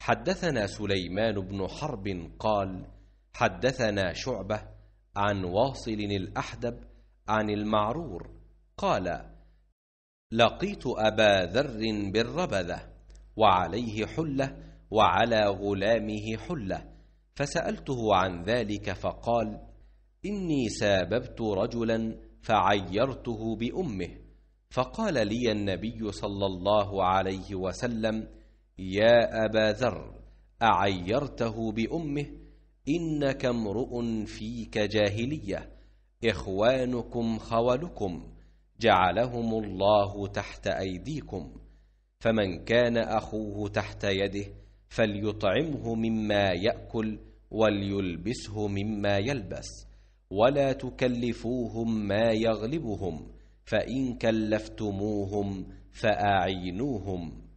حدثنا سليمان بن حرب قال حدثنا شعبة عن واصل الأحدب عن المعرور قال لقيت أبا ذر بالربذة وعليه حلة وعلى غلامه حلة فسألته عن ذلك فقال إني ساببت رجلا فعيرته بأمه فقال لي النبي صلى الله عليه وسلم يا أبا ذر أعيرته بأمه إنك امرؤ فيك جاهلية إخوانكم خولكم جعلهم الله تحت أيديكم فمن كان أخوه تحت يده فليطعمه مما يأكل وليلبسه مما يلبس ولا تكلفوهم ما يغلبهم فإن كلفتموهم فأعينوهم